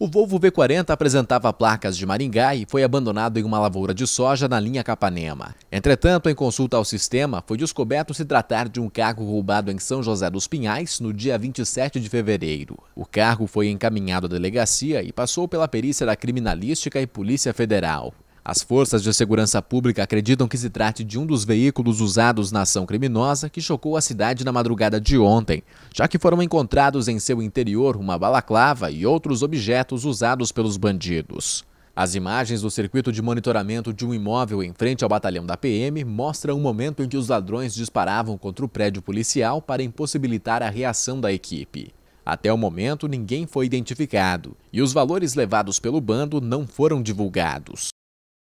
O Volvo V40 apresentava placas de Maringá e foi abandonado em uma lavoura de soja na linha Capanema. Entretanto, em consulta ao sistema, foi descoberto se tratar de um carro roubado em São José dos Pinhais no dia 27 de fevereiro. O carro foi encaminhado à delegacia e passou pela perícia da criminalística e Polícia Federal. As forças de segurança pública acreditam que se trate de um dos veículos usados na ação criminosa que chocou a cidade na madrugada de ontem, já que foram encontrados em seu interior uma balaclava e outros objetos usados pelos bandidos. As imagens do circuito de monitoramento de um imóvel em frente ao batalhão da PM mostram o momento em que os ladrões disparavam contra o prédio policial para impossibilitar a reação da equipe. Até o momento, ninguém foi identificado e os valores levados pelo bando não foram divulgados.